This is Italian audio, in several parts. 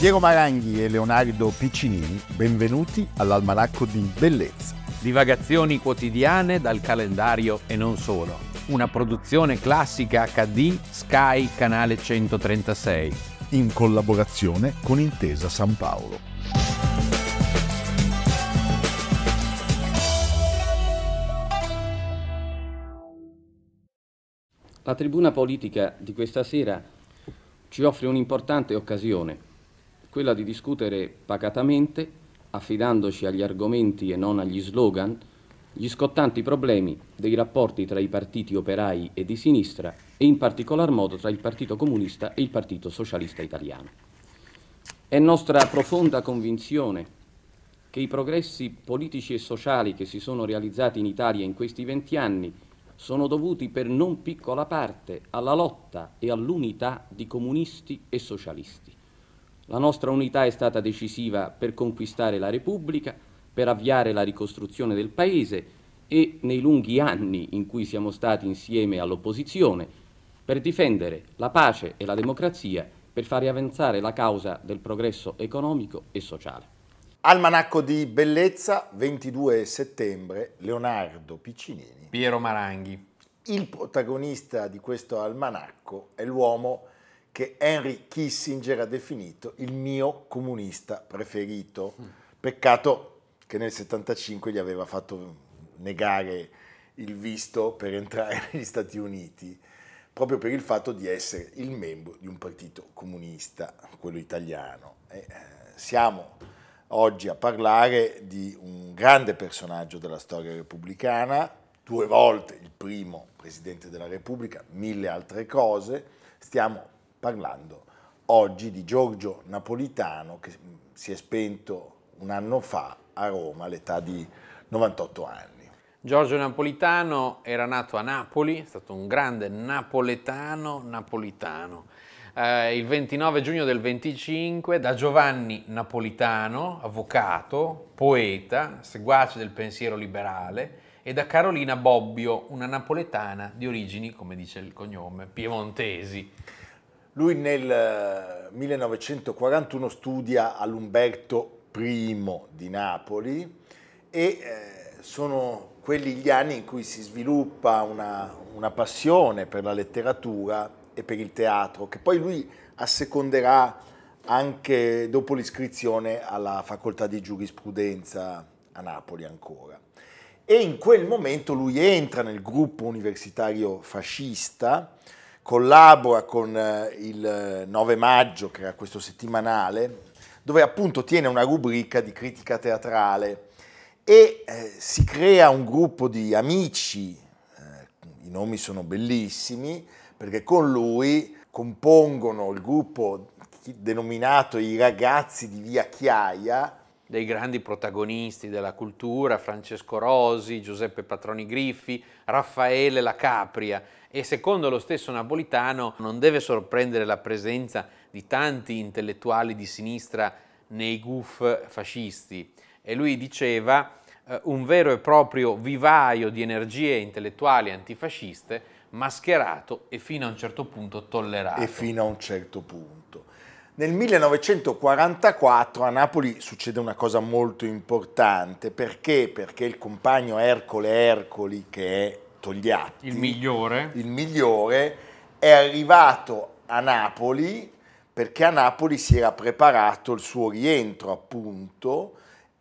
Diego Maranghi e Leonardo Piccinini, benvenuti all'Almanacco di Bellezza. Divagazioni quotidiane dal calendario e non solo. Una produzione classica HD Sky Canale 136. In collaborazione con Intesa San Paolo. La tribuna politica di questa sera ci offre un'importante occasione quella di discutere pacatamente, affidandoci agli argomenti e non agli slogan, gli scottanti problemi dei rapporti tra i partiti operai e di sinistra e in particolar modo tra il Partito Comunista e il Partito Socialista Italiano. È nostra profonda convinzione che i progressi politici e sociali che si sono realizzati in Italia in questi venti anni sono dovuti per non piccola parte alla lotta e all'unità di comunisti e socialisti. La nostra unità è stata decisiva per conquistare la Repubblica, per avviare la ricostruzione del Paese e nei lunghi anni in cui siamo stati insieme all'opposizione, per difendere la pace e la democrazia, per fare avanzare la causa del progresso economico e sociale. Almanacco di Bellezza, 22 settembre, Leonardo Piccinini. Piero Maranghi. Il protagonista di questo almanacco è l'uomo che Henry Kissinger ha definito il mio comunista preferito. Peccato che nel 75 gli aveva fatto negare il visto per entrare negli Stati Uniti, proprio per il fatto di essere il membro di un partito comunista, quello italiano. E, eh, siamo oggi a parlare di un grande personaggio della storia repubblicana, due volte il primo presidente della Repubblica, mille altre cose. Stiamo parlando oggi di Giorgio Napolitano che si è spento un anno fa a Roma all'età di 98 anni. Giorgio Napolitano era nato a Napoli, è stato un grande napoletano napolitano. Eh, il 29 giugno del 25 da Giovanni Napolitano, avvocato, poeta, seguace del pensiero liberale, e da Carolina Bobbio, una napoletana di origini, come dice il cognome, piemontesi. Lui nel 1941 eh, studia all'Umberto I di Napoli e eh, sono quelli gli anni in cui si sviluppa una, una passione per la letteratura e per il teatro, che poi lui asseconderà anche dopo l'iscrizione alla facoltà di giurisprudenza a Napoli ancora. E in quel momento lui entra nel gruppo universitario fascista collabora con eh, il 9 eh, maggio, che era questo settimanale, dove appunto tiene una rubrica di critica teatrale e eh, si crea un gruppo di amici, eh, i nomi sono bellissimi, perché con lui compongono il gruppo denominato i ragazzi di Via Chiaia, dei grandi protagonisti della cultura, Francesco Rosi, Giuseppe Patroni Griffi, Raffaele la Capria e secondo lo stesso Napolitano non deve sorprendere la presenza di tanti intellettuali di sinistra nei guf fascisti e lui diceva eh, un vero e proprio vivaio di energie intellettuali antifasciste mascherato e fino a un certo punto tollerato. E fino a un certo punto. Nel 1944 a Napoli succede una cosa molto importante, perché? Perché il compagno Ercole Ercoli, che è Togliatti, il migliore, il migliore è arrivato a Napoli perché a Napoli si era preparato il suo rientro appunto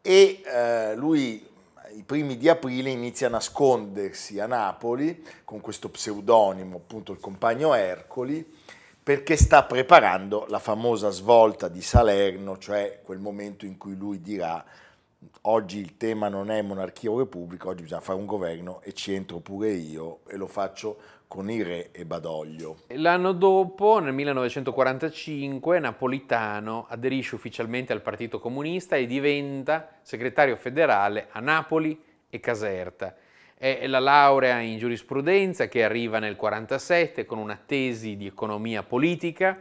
e eh, lui i primi di aprile inizia a nascondersi a Napoli con questo pseudonimo, appunto il compagno Ercoli, perché sta preparando la famosa svolta di Salerno, cioè quel momento in cui lui dirà oggi il tema non è monarchia o repubblica, oggi bisogna fare un governo e ci entro pure io e lo faccio con il re e Badoglio. L'anno dopo, nel 1945, Napolitano aderisce ufficialmente al Partito Comunista e diventa segretario federale a Napoli e Caserta è la laurea in giurisprudenza che arriva nel 1947 con una tesi di economia politica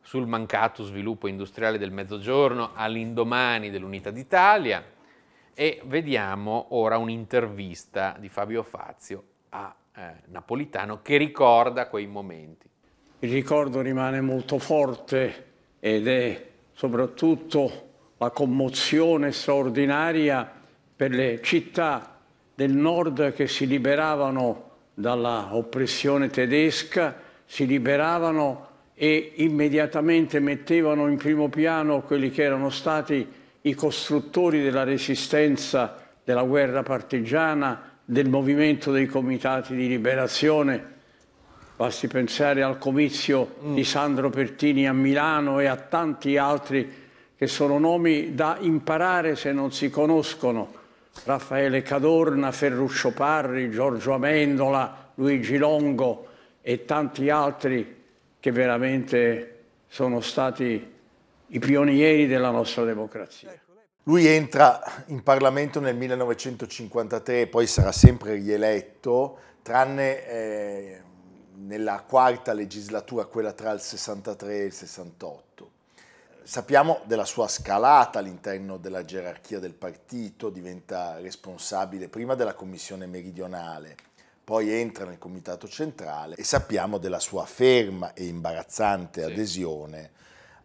sul mancato sviluppo industriale del Mezzogiorno all'indomani dell'Unità d'Italia e vediamo ora un'intervista di Fabio Fazio a eh, Napolitano che ricorda quei momenti. Il ricordo rimane molto forte ed è soprattutto la commozione straordinaria per le città del nord che si liberavano dalla oppressione tedesca, si liberavano e immediatamente mettevano in primo piano quelli che erano stati i costruttori della resistenza della guerra partigiana, del movimento dei comitati di liberazione. Basti pensare al comizio mm. di Sandro Pertini a Milano e a tanti altri che sono nomi da imparare se non si conoscono. Raffaele Cadorna, Ferruccio Parri, Giorgio Amendola, Luigi Longo e tanti altri che veramente sono stati i pionieri della nostra democrazia. Lui entra in Parlamento nel 1953 poi sarà sempre rieletto, tranne eh, nella quarta legislatura, quella tra il 63 e il 68 sappiamo della sua scalata all'interno della gerarchia del partito, diventa responsabile prima della commissione meridionale, poi entra nel comitato centrale e sappiamo della sua ferma e imbarazzante sì. adesione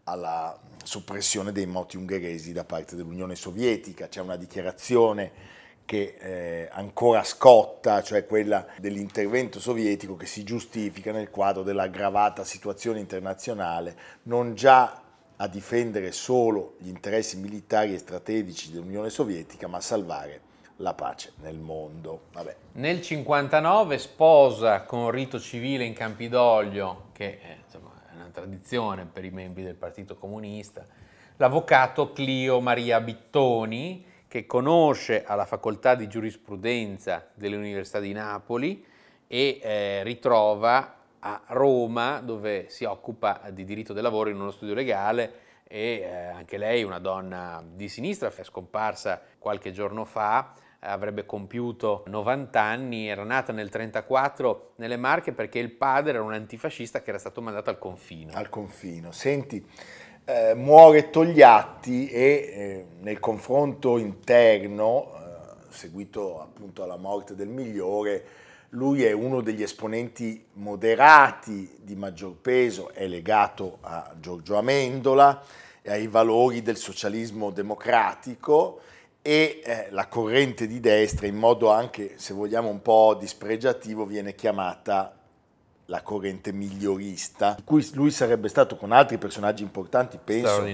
alla soppressione dei moti ungheresi da parte dell'Unione Sovietica. C'è una dichiarazione che eh, ancora scotta, cioè quella dell'intervento sovietico che si giustifica nel quadro dell'aggravata situazione internazionale, non già a difendere solo gli interessi militari e strategici dell'Unione Sovietica, ma a salvare la pace nel mondo. Vabbè. Nel 1959 sposa con rito civile in Campidoglio, che è, insomma, è una tradizione per i membri del Partito Comunista, l'avvocato Clio Maria Bittoni, che conosce alla facoltà di giurisprudenza dell'Università di Napoli e eh, ritrova a Roma dove si occupa di diritto del lavoro in uno studio legale e eh, anche lei, una donna di sinistra, è scomparsa qualche giorno fa, avrebbe compiuto 90 anni, era nata nel 1934 nelle Marche perché il padre era un antifascista che era stato mandato al confino. Al confino, senti, eh, muore Togliatti e eh, nel confronto interno, eh, seguito appunto alla morte del migliore, lui è uno degli esponenti moderati di maggior peso, è legato a Giorgio Amendola e ai valori del socialismo democratico e eh, la corrente di destra in modo anche, se vogliamo, un po' dispregiativo viene chiamata la corrente migliorista, cui lui sarebbe stato con altri personaggi importanti, penso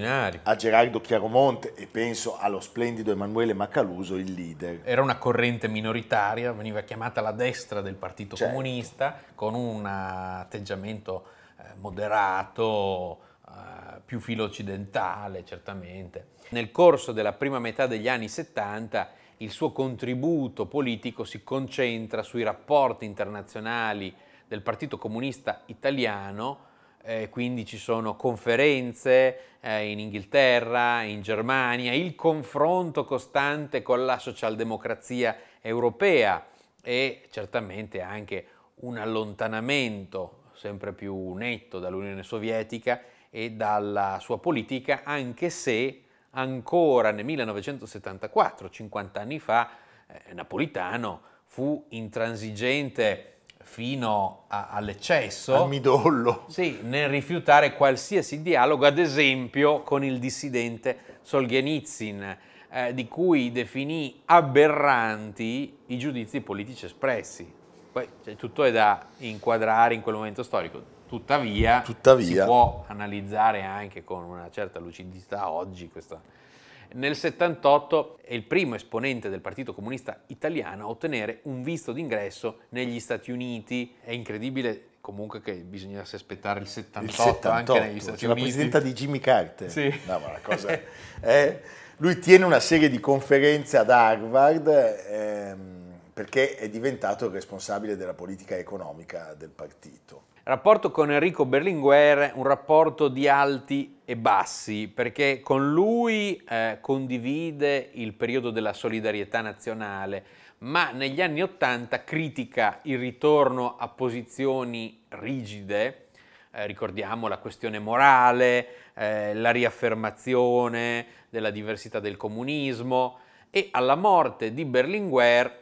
a Gerardo Chiaromonte e penso allo splendido Emanuele Macaluso, il leader. Era una corrente minoritaria, veniva chiamata la destra del Partito certo. Comunista, con un eh, atteggiamento eh, moderato, eh, più filo occidentale certamente. Nel corso della prima metà degli anni 70 il suo contributo politico si concentra sui rapporti internazionali del Partito Comunista Italiano, eh, quindi ci sono conferenze eh, in Inghilterra, in Germania, il confronto costante con la socialdemocrazia europea e certamente anche un allontanamento sempre più netto dall'Unione Sovietica e dalla sua politica, anche se ancora nel 1974, 50 anni fa, eh, Napolitano fu intransigente fino a, all'eccesso. Al midollo. Sì, nel rifiutare qualsiasi dialogo, ad esempio con il dissidente Solzhenitsyn, eh, di cui definì aberranti i giudizi politici espressi. Poi cioè, tutto è da inquadrare in quel momento storico. Tuttavia, Tuttavia, si può analizzare anche con una certa lucidità oggi questa, nel 78 è il primo esponente del Partito Comunista Italiano a ottenere un visto d'ingresso negli Stati Uniti. È incredibile comunque che bisognasse aspettare il 78, il 78 anche negli Stati cioè Uniti. La presidenta di Jimmy Carter. Sì. No, ma la cosa è, è, eh, lui tiene una serie di conferenze ad Harvard ehm, perché è diventato il responsabile della politica economica del partito rapporto con Enrico Berlinguer è un rapporto di alti e bassi, perché con lui eh, condivide il periodo della solidarietà nazionale, ma negli anni Ottanta critica il ritorno a posizioni rigide, eh, ricordiamo la questione morale, eh, la riaffermazione della diversità del comunismo e alla morte di Berlinguer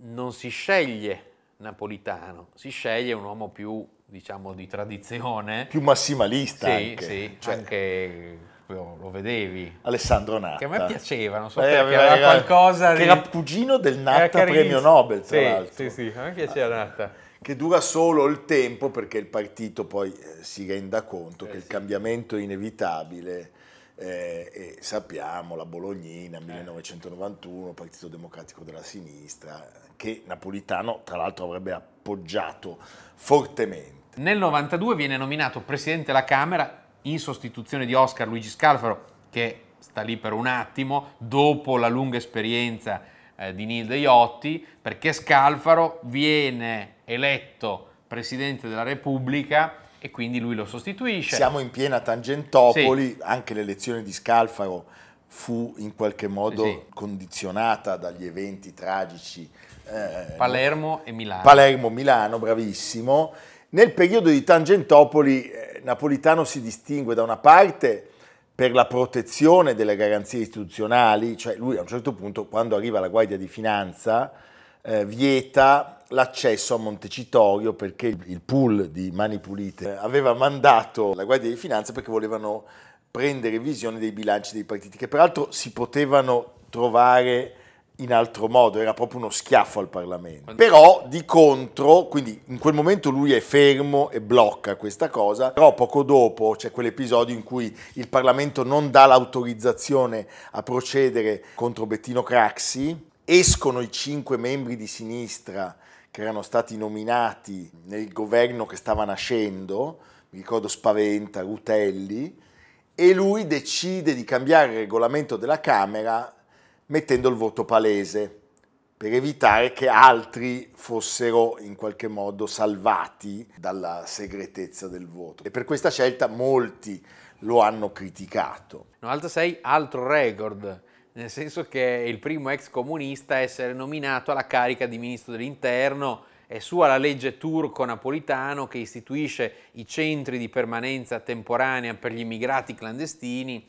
non si sceglie Napolitano, si sceglie un uomo più diciamo di tradizione. Più massimalista. Sì, anche. sì, cioè... anche lo vedevi. Alessandro Natta. Che a me piaceva, non so eh, perché, aveva qualcosa che di... era cugino del Natta premio Nobel, tra sì, l'altro. Sì, sì, a me piaceva Natta. Che dura solo il tempo perché il partito poi eh, si renda conto eh, che sì. il cambiamento è inevitabile. Eh, e sappiamo la Bolognina 1991, eh. Partito Democratico della Sinistra, che Napolitano tra l'altro avrebbe appoggiato fortemente nel 92 viene nominato presidente della Camera in sostituzione di Oscar Luigi Scalfaro, che sta lì per un attimo, dopo la lunga esperienza eh, di Nilde Iotti, perché Scalfaro viene eletto presidente della Repubblica e quindi lui lo sostituisce. Siamo in piena Tangentopoli, sì. anche l'elezione di Scalfaro fu in qualche modo sì. condizionata dagli eventi tragici. Eh, Palermo e Milano. Palermo, Milano, bravissimo. Nel periodo di Tangentopoli eh, Napolitano si distingue da una parte per la protezione delle garanzie istituzionali, cioè lui a un certo punto quando arriva la Guardia di Finanza eh, vieta l'accesso a Montecitorio perché il pool di Mani Pulite eh, aveva mandato la Guardia di Finanza perché volevano prendere visione dei bilanci dei partiti che peraltro si potevano trovare in altro modo, era proprio uno schiaffo al Parlamento. Però di contro, quindi in quel momento lui è fermo e blocca questa cosa, però poco dopo c'è quell'episodio in cui il Parlamento non dà l'autorizzazione a procedere contro Bettino Craxi, escono i cinque membri di sinistra che erano stati nominati nel governo che stava nascendo, mi ricordo Spaventa, Rutelli, e lui decide di cambiare il regolamento della Camera mettendo il voto palese per evitare che altri fossero in qualche modo salvati dalla segretezza del voto. E per questa scelta molti lo hanno criticato. 96 altro record, nel senso che è il primo ex comunista a essere nominato alla carica di ministro dell'interno. È sua la legge turco-napolitano che istituisce i centri di permanenza temporanea per gli immigrati clandestini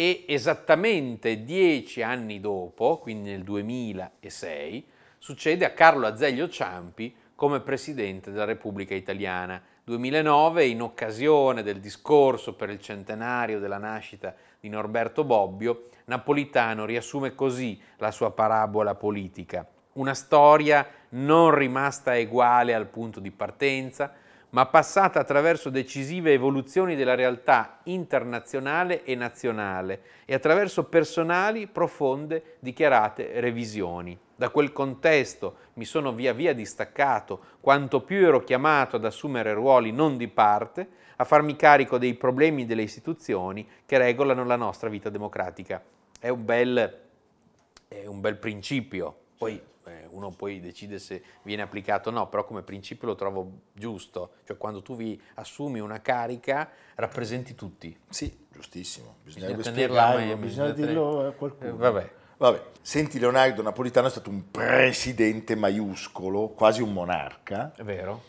e esattamente dieci anni dopo, quindi nel 2006, succede a Carlo Azeglio Ciampi come Presidente della Repubblica Italiana. 2009, in occasione del discorso per il centenario della nascita di Norberto Bobbio, Napolitano riassume così la sua parabola politica. Una storia non rimasta uguale al punto di partenza, ma passata attraverso decisive evoluzioni della realtà internazionale e nazionale e attraverso personali, profonde, dichiarate revisioni. Da quel contesto mi sono via via distaccato, quanto più ero chiamato ad assumere ruoli non di parte, a farmi carico dei problemi delle istituzioni che regolano la nostra vita democratica. È un bel, è un bel principio. Poi uno poi decide se viene applicato o no, però come principio lo trovo giusto, cioè quando tu vi assumi una carica rappresenti tutti. Sì, giustissimo, bisognerebbe bisogna spiegarlo, bisogna dirlo a qualcuno. Eh, vabbè. Vabbè. Senti, Leonardo Napolitano è stato un presidente maiuscolo, quasi un monarca. È vero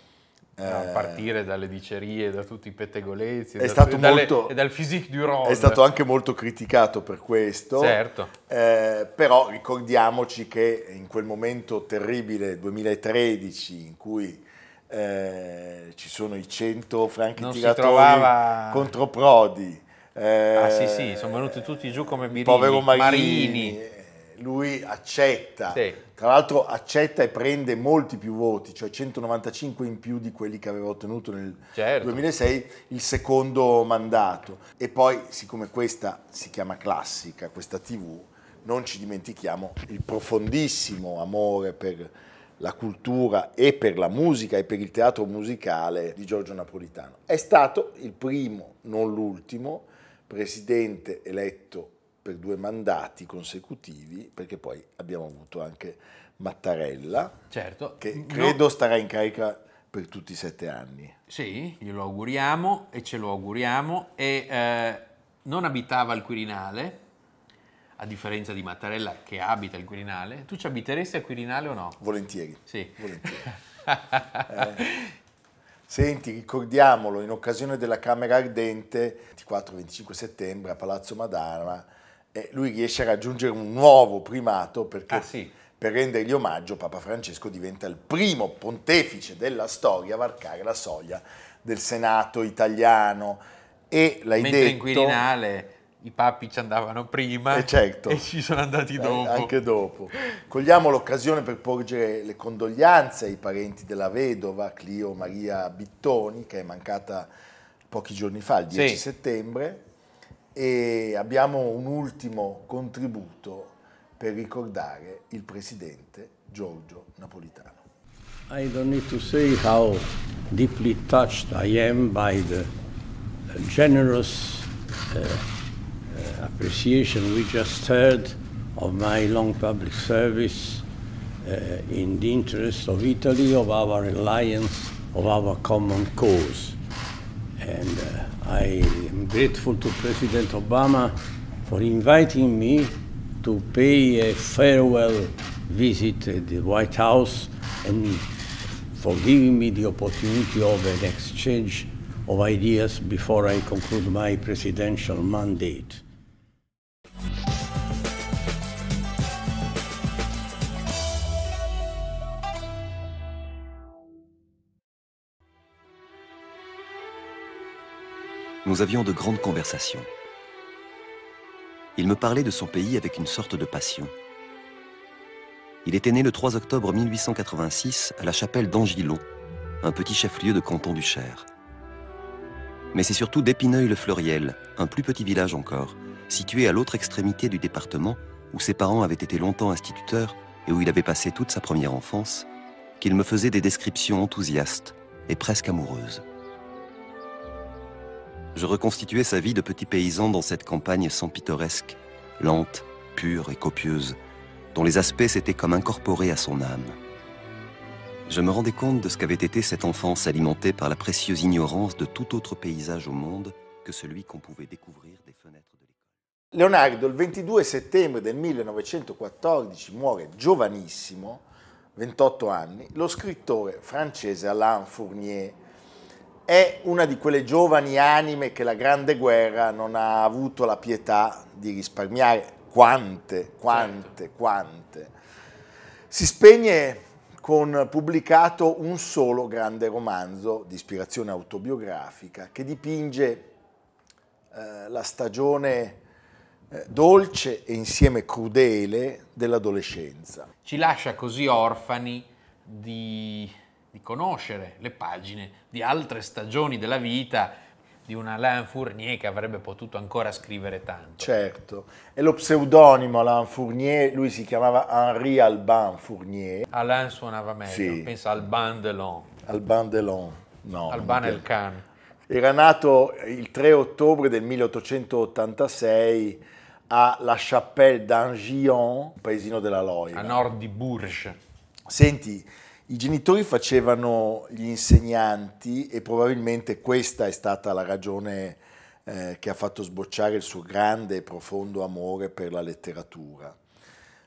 eh, a partire dalle dicerie, da tutti i pettegolezzi è da, stato dalle, molto, e dal physique du Rhône. È stato anche molto criticato per questo, certo. Eh, però ricordiamoci che in quel momento terribile, 2013, in cui eh, ci sono i 100 franchi non tiratori trovava... contro Prodi. Eh, ah sì sì, sono venuti tutti giù come birini, povero Marini, Marini lui accetta, sì. tra l'altro accetta e prende molti più voti, cioè 195 in più di quelli che aveva ottenuto nel certo. 2006, il secondo mandato. E poi, siccome questa si chiama classica, questa TV, non ci dimentichiamo il profondissimo amore per la cultura e per la musica e per il teatro musicale di Giorgio Napolitano. È stato il primo, non l'ultimo, presidente eletto per due mandati consecutivi, perché poi abbiamo avuto anche Mattarella, certo. che credo no. starà in carica per tutti i sette anni. Sì, glielo auguriamo e ce lo auguriamo. E eh, non abitava al Quirinale, a differenza di Mattarella che abita al Quirinale. Tu ci abiteresti al Quirinale o no? Volentieri. Sì. Volentieri. eh. Senti, ricordiamolo, in occasione della Camera Ardente, 24-25 settembre a Palazzo Madama, eh, lui riesce a raggiungere un nuovo primato perché ah, sì. per rendergli omaggio Papa Francesco diventa il primo pontefice della storia a varcare la soglia del Senato italiano e l'hai Mentre detto... in Quirinale i papi ci andavano prima eh certo. e ci sono andati eh, dopo. Eh, anche dopo. Cogliamo l'occasione per porgere le condoglianze ai parenti della vedova Clio Maria Bittoni, che è mancata pochi giorni fa, il 10 sì. settembre, e abbiamo un ultimo contributo per ricordare il presidente Giorgio Napolitano. I don't need to say how deeply touched I am by the uh, generous uh, uh, appreciation we just heard of my long public service uh, in the interest of Italy, of our alliance, of our common cause. And uh, I am grateful to President Obama for inviting me to pay a farewell visit at the White House and for giving me the opportunity of an exchange of ideas before I conclude my presidential mandate. nous avions de grandes conversations. Il me parlait de son pays avec une sorte de passion. Il était né le 3 octobre 1886 à la chapelle d'Angillon, un petit chef-lieu de canton du Cher. Mais c'est surtout d'Épineuil-le-Fleuriel, un plus petit village encore, situé à l'autre extrémité du département où ses parents avaient été longtemps instituteurs et où il avait passé toute sa première enfance, qu'il me faisait des descriptions enthousiastes et presque amoureuses je reconstituais sa vie de petit paysan dans cette campagne sans-pittoresque, lente, pure et copieuse, dont les aspects s'étaient comme incorporés à son âme. Je me rendais compte de ce qu'avait été cette enfance alimentée par la précieuse ignorance de tout autre paysage au monde que celui qu'on pouvait découvrir des fenêtres de l'école. Leonardo, le 22 septembre 1914, muore giovanissimo, 28 anni, lo scrittore francese Alain Fournier. è una di quelle giovani anime che la Grande Guerra non ha avuto la pietà di risparmiare. Quante, certo. quante, certo. quante. Si spegne con pubblicato un solo grande romanzo di ispirazione autobiografica che dipinge eh, la stagione eh, dolce e insieme crudele dell'adolescenza. Ci lascia così orfani di di conoscere le pagine di altre stagioni della vita di un Alain Fournier che avrebbe potuto ancora scrivere tanto. Certo, e lo pseudonimo Alain Fournier, lui si chiamava Henri Albin Fournier. Alain suonava meglio, sì. pensa Albin Delon. Albin Delon, no. Albin El Elkan. Era nato il 3 ottobre del 1886 a La Chapelle d'Angillon, un paesino della Loira. A nord di Bourges. Senti, i genitori facevano gli insegnanti e probabilmente questa è stata la ragione eh, che ha fatto sbocciare il suo grande e profondo amore per la letteratura.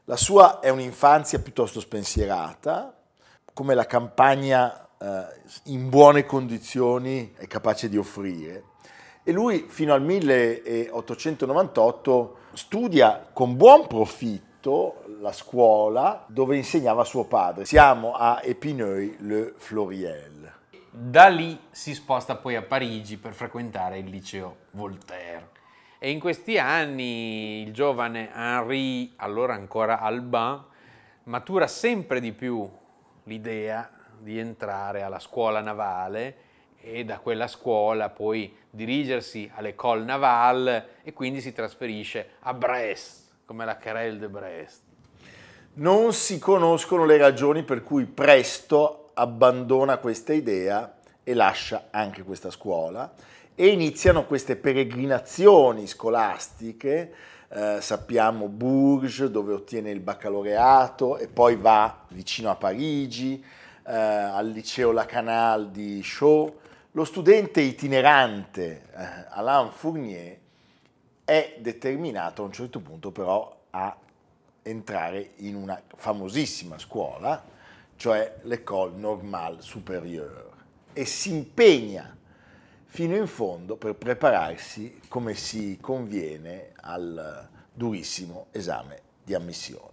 La sua è un'infanzia piuttosto spensierata, come la campagna eh, in buone condizioni è capace di offrire. E lui fino al 1898 studia con buon profitto la scuola dove insegnava suo padre. Siamo a Epineuil-le-Floriel. Da lì si sposta poi a Parigi per frequentare il liceo Voltaire. E in questi anni il giovane Henri, allora ancora Albin, matura sempre di più l'idea di entrare alla scuola navale e da quella scuola poi dirigersi all'École Navale e quindi si trasferisce a Brest, come la Querelle de Brest. Non si conoscono le ragioni per cui presto abbandona questa idea e lascia anche questa scuola e iniziano queste peregrinazioni scolastiche, eh, sappiamo Bourges dove ottiene il baccalaureato e poi va vicino a Parigi, eh, al liceo Lacanal di Chaux. Lo studente itinerante eh, Alain Fournier è determinato a un certo punto però a entrare in una famosissima scuola, cioè l'École Normale Supérieure, e si impegna fino in fondo per prepararsi come si conviene al durissimo esame di ammissione.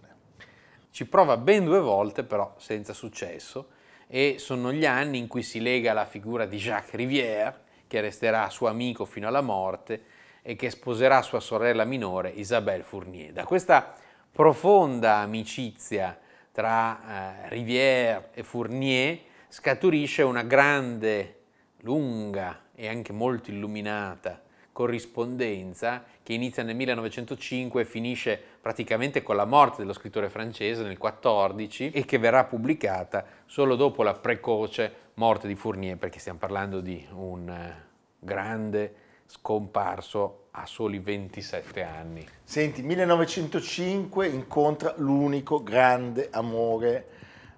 Ci prova ben due volte, però senza successo, e sono gli anni in cui si lega la figura di Jacques Rivière, che resterà suo amico fino alla morte e che sposerà sua sorella minore Isabelle Fournier. Da questa profonda amicizia tra eh, Rivière e Fournier scaturisce una grande, lunga e anche molto illuminata corrispondenza che inizia nel 1905 e finisce praticamente con la morte dello scrittore francese nel 14 e che verrà pubblicata solo dopo la precoce morte di Fournier perché stiamo parlando di un eh, grande scomparso a soli 27 anni. Senti, 1905 incontra l'unico grande amore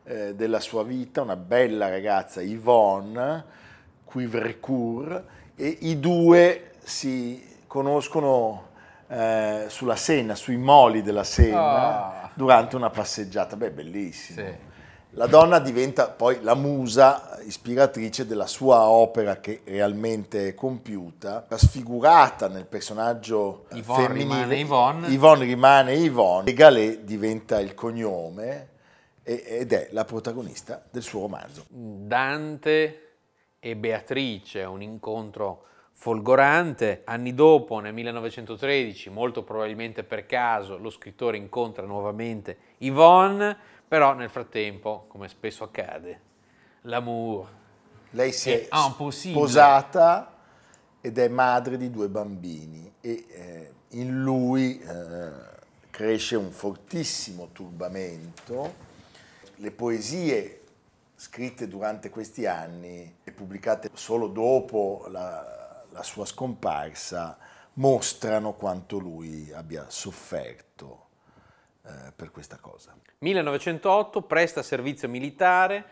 eh, della sua vita, una bella ragazza, Yvonne Quivercourt, e i due si conoscono eh, sulla Senna, sui moli della Senna, oh. Ah. durante una passeggiata. Beh, bellissimo. Sì. La donna diventa poi la musa eh, ispiratrice della sua opera che realmente è compiuta, trasfigurata nel personaggio Yvonne femminile. Rimane Yvonne. Yvonne rimane Yvonne e Galè diventa il cognome ed è la protagonista del suo romanzo. Dante e Beatrice, un incontro folgorante. Anni dopo, nel 1913, molto probabilmente per caso, lo scrittore incontra nuovamente Yvonne però nel frattempo, come spesso accade, l'amour Lei si è, è ah, sposata ed è madre di due bambini e eh, in lui eh, cresce un fortissimo turbamento. Le poesie scritte durante questi anni e pubblicate solo dopo la, la sua scomparsa mostrano quanto lui abbia sofferto eh, per questa cosa. 1908 presta servizio militare,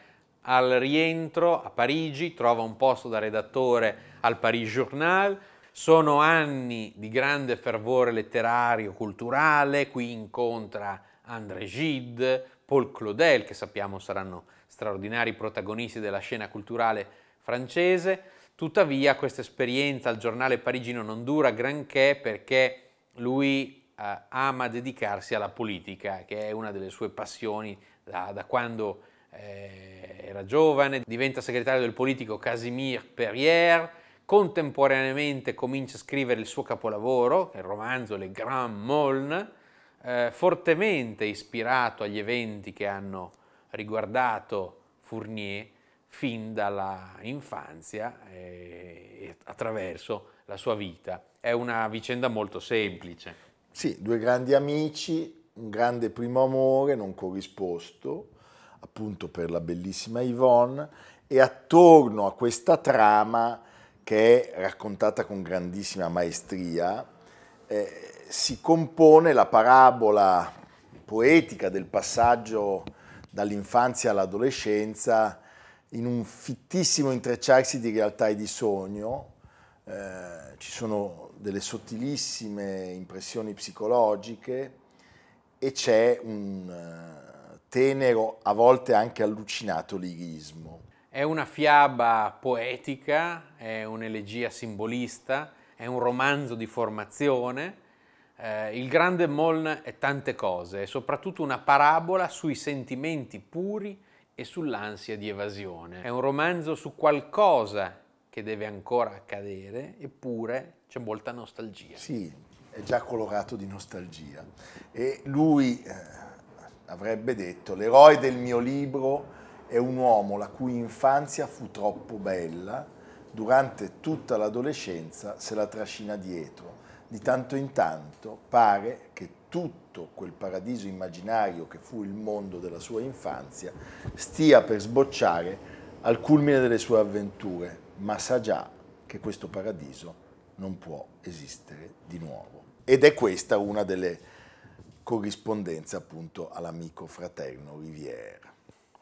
al rientro a Parigi trova un posto da redattore al Paris Journal, sono anni di grande fervore letterario, culturale, qui incontra André Gide, Paul Claudel, che sappiamo saranno straordinari protagonisti della scena culturale francese. Tuttavia questa esperienza al giornale parigino non dura granché perché lui eh, ama dedicarsi alla politica, che è una delle sue passioni da, da quando eh, era giovane, diventa segretario del politico Casimir Perrier, contemporaneamente comincia a scrivere il suo capolavoro, il romanzo Le Grand Molne, eh, fortemente ispirato agli eventi che hanno riguardato Fournier fin dalla infanzia eh, e attraverso la sua vita. È una vicenda molto semplice. Sì, due grandi amici, un grande primo amore non corrisposto, appunto per la bellissima Yvonne, e attorno a questa trama che è raccontata con grandissima maestria, eh, si compone la parabola poetica del passaggio dall'infanzia all'adolescenza in un fittissimo intrecciarsi di realtà e di sogno, eh, ci sono delle sottilissime impressioni psicologiche e c'è un eh, tenero, a volte anche allucinato lirismo. È una fiaba poetica, è un'elegia simbolista, è un romanzo di formazione. Eh, il grande Moln è tante cose, è soprattutto una parabola sui sentimenti puri e sull'ansia di evasione. È un romanzo su qualcosa che deve ancora accadere, eppure c'è molta nostalgia. Sì, è già colorato di nostalgia. E lui eh, avrebbe detto, l'eroe del mio libro è un uomo la cui infanzia fu troppo bella, durante tutta l'adolescenza se la trascina dietro. Di tanto in tanto pare che tutto quel paradiso immaginario che fu il mondo della sua infanzia stia per sbocciare al culmine delle sue avventure, ma sa già che questo paradiso non può esistere di nuovo. Ed è questa una delle corrispondenze appunto all'amico fraterno Rivière.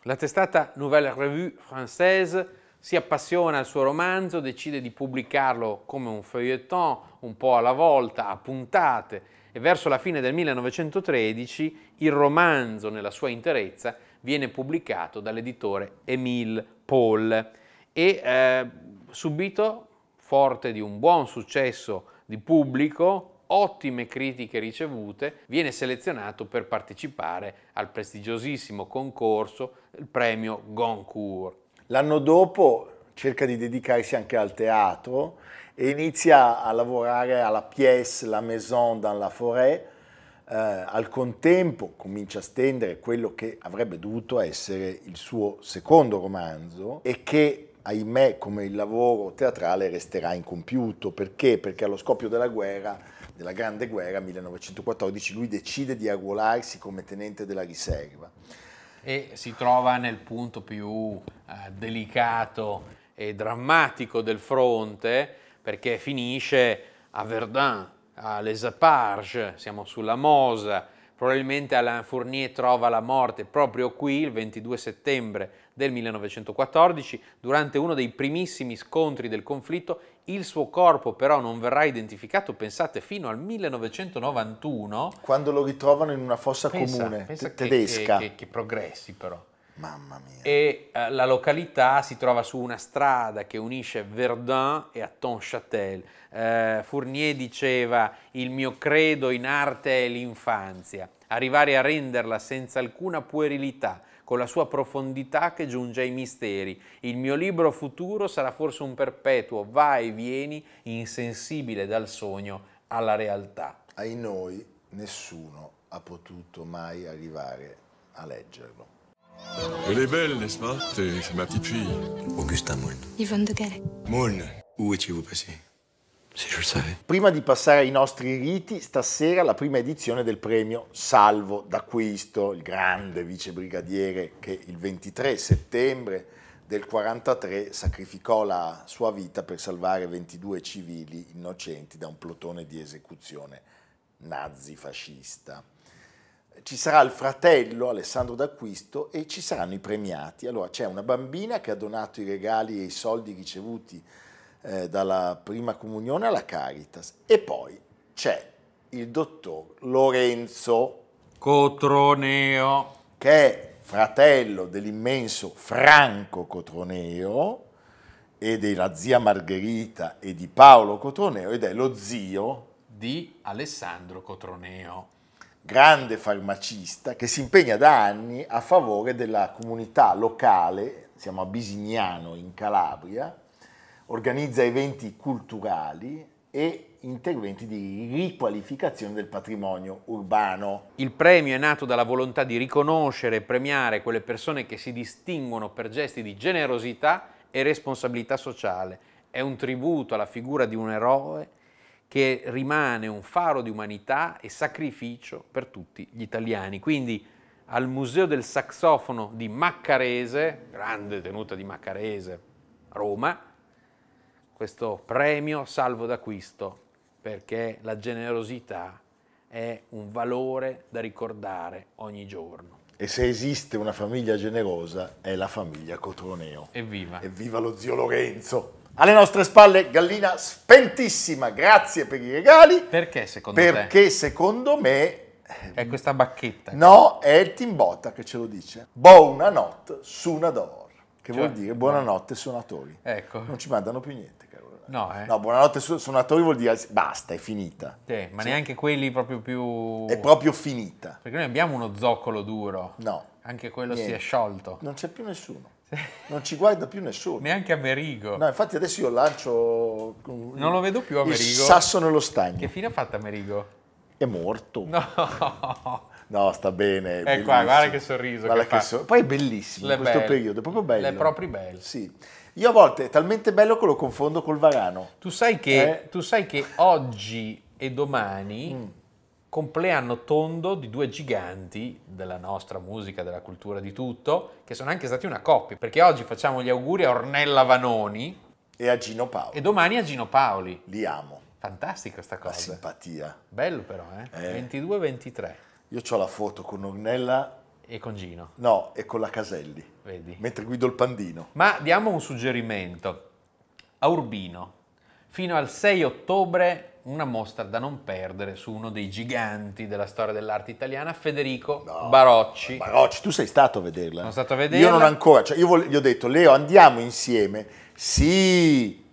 La testata Nouvelle Revue Française si appassiona al suo romanzo, decide di pubblicarlo come un feuilleton, un po' alla volta, a puntate, e verso la fine del 1913 il romanzo nella sua interezza viene pubblicato dall'editore Émile Paul e eh, subito, forte di un buon successo di pubblico, ottime critiche ricevute, viene selezionato per partecipare al prestigiosissimo concorso, il premio Goncourt. L'anno dopo cerca di dedicarsi anche al teatro e inizia a lavorare alla pièce La Maison dans la Forêt. Eh, al contempo comincia a stendere quello che avrebbe dovuto essere il suo secondo romanzo e che ahimè come il lavoro teatrale resterà incompiuto. Perché? Perché allo scoppio della guerra, della Grande Guerra 1914, lui decide di arruolarsi come tenente della riserva. E si trova nel punto più eh, delicato e drammatico del fronte perché finisce a Verdun, a Les Eparges, siamo sulla Mosa, probabilmente Alain Fournier trova la morte proprio qui il 22 settembre del 1914, durante uno dei primissimi scontri del conflitto, il suo corpo però non verrà identificato, pensate, fino al 1991. Quando lo ritrovano in una fossa pensa, comune pensa tedesca. Che, che, che progressi però. Mamma mia. E eh, la località si trova su una strada che unisce Verdun e atton Eh, Fournier diceva il mio credo in arte è l'infanzia, arrivare a renderla senza alcuna puerilità, con la sua profondità che giunge ai misteri. Il mio libro futuro sarà forse un perpetuo va e vieni insensibile dal sogno alla realtà. Ai noi nessuno ha potuto mai arrivare a leggerlo. Elle est belle, n'est-ce pas C'est ma petite fille. Augustin Moulin. Yvonne de Gallet. Moulne, où étiez-vous passé Prima di passare ai nostri riti, stasera la prima edizione del premio Salvo d'Acquisto, il grande vicebrigadiere che il 23 settembre del 43 sacrificò la sua vita per salvare 22 civili innocenti da un plotone di esecuzione nazifascista. Ci sarà il fratello Alessandro d'Acquisto e ci saranno i premiati. Allora c'è una bambina che ha donato i regali e i soldi ricevuti eh, dalla prima comunione alla Caritas. E poi c'è il dottor Lorenzo Cotroneo, che è fratello dell'immenso Franco Cotroneo e della zia Margherita e di Paolo Cotroneo ed è lo zio di Alessandro Cotroneo grande farmacista che si impegna da anni a favore della comunità locale, siamo a Bisignano in Calabria, organizza eventi culturali e interventi di riqualificazione del patrimonio urbano. Il premio è nato dalla volontà di riconoscere e premiare quelle persone che si distinguono per gesti di generosità e responsabilità sociale. È un tributo alla figura di un eroe che rimane un faro di umanità e sacrificio per tutti gli italiani. Quindi al Museo del Saxofono di Maccarese, grande tenuta di Maccarese, Roma, questo premio salvo d'acquisto, perché la generosità è un valore da ricordare ogni giorno. E se esiste una famiglia generosa è la famiglia Cotroneo. Evviva! Evviva lo zio Lorenzo! Alle nostre spalle gallina spentissima, grazie per i regali. Perché secondo perché te? Perché secondo me... È questa bacchetta. No, è il Timbotta che ce lo dice. Buonanotte, sunador. Che cioè, vuol dire buonanotte suonatori. Ecco. Non ci mandano più niente. No, eh. no, buonanotte su- suonatori vuol dire basta, è finita. Sì, ma sì. neanche quelli proprio più... È proprio finita. Perché noi abbiamo uno zoccolo duro. No. Anche quello niente. si è sciolto. Non c'è più nessuno. Non ci guarda più nessuno. Neanche Amerigo. No, infatti adesso io lancio... Mm, non lo vedo più Amerigo. Il sasso nello stagno. Che fine ha fatto Amerigo? È morto. No. No, sta bene. E eh, qua, guarda che sorriso. Guarda che che so- Poi è bellissimo Le questo belle. periodo, è proprio bello. È proprio bello. Sì. Io a volte è talmente bello che lo confondo col varano. Tu sai che, eh? tu sai che oggi e domani mm. compleanno tondo di due giganti della nostra musica, della cultura, di tutto, che sono anche stati una coppia. Perché oggi facciamo gli auguri a Ornella Vanoni. E a Gino Paoli. E domani a Gino Paoli. Li amo. Fantastica questa cosa. La simpatia. Bello però, eh? eh. 22-23. Io ho la foto con Ornella. E con Gino. No, e con la Caselli. Vedi. Mentre guido il pandino. Ma diamo un suggerimento. A Urbino, fino al 6 ottobre, una mostra da non perdere su uno dei giganti della storia dell'arte italiana, Federico no, Barocci. Barocci, tu sei stato a vederla. Sono stato a vederla. Io non ancora, cioè io gli ho detto, Leo, andiamo insieme. Sì,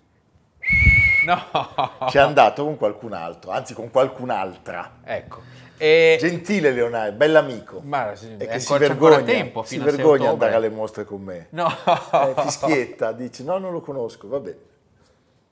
No. Ci è andato con qualcun altro, anzi con qualcun'altra. Ecco. E... Gentile Leonardo, bell'amico. Ma sì, e che si vergogna, tempo fino si vergogna andare alle mostre con me. No. Eh, fischietta, dice no, non lo conosco, va bene.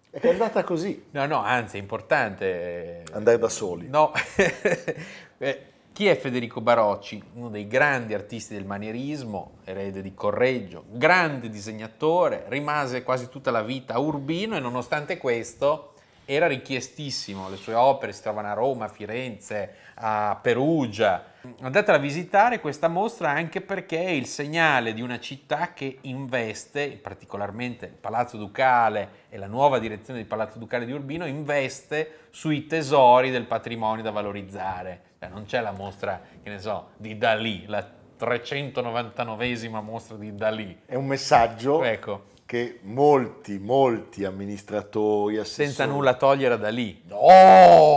è andata così. No, no, anzi, è importante... Eh, andare da soli. No. Eh, chi è Federico Barocci? Uno dei grandi artisti del manierismo, erede di Correggio, grande disegnatore, rimase quasi tutta la vita a Urbino e nonostante questo era richiestissimo, le sue opere si trovano a Roma, a Firenze, a Perugia. Andatela a visitare questa mostra anche perché è il segnale di una città che investe, particolarmente il Palazzo Ducale e la nuova direzione del Palazzo Ducale di Urbino, investe sui tesori del patrimonio da valorizzare. Cioè, non c'è la mostra, che ne so, di Dalì, la 399esima mostra di Dalì. È un messaggio. Ecco che molti, molti amministratori, assessori... Senza nulla togliere da lì. No!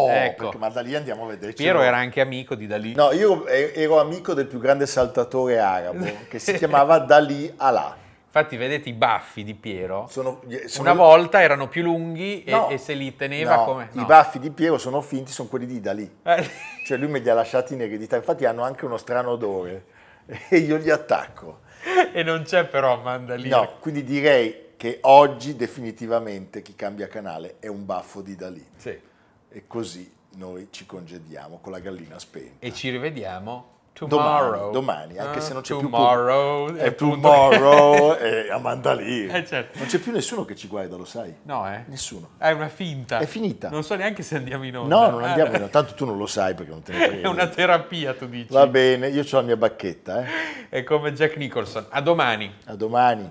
Ecco. Perché, ma da lì andiamo a vedere. Piero era anche amico di Dalì. No, io ero amico del più grande saltatore arabo, che si chiamava Dalì Alà. Infatti vedete i baffi di Piero, sono, eh, sono... una volta erano più lunghi e, no, e se li teneva no, come... No. I baffi di Piero sono finti, sono quelli di Dalì. Eh. cioè lui me li ha lasciati in eredità, infatti hanno anche uno strano odore e io li attacco e non c'è però Mandalino. No, quindi direi che oggi definitivamente chi cambia canale è un baffo di Dalì. Sì. E così noi ci congediamo con la gallina spenta. E ci rivediamo Tomorrow. Domani, domani anche se non c'è tomorrow, più... È tomorrow È Amanda lì. Eh, certo. Non c'è più nessuno che ci guarda, lo sai? No, eh? Nessuno. È una finta. È finita. Non so neanche se andiamo in onda. No, non andiamo in eh. onda. Tanto tu non lo sai perché non te ne frega. È una terapia, tu dici. Va bene, io ho la mia bacchetta. Eh. È come Jack Nicholson. A domani. A domani.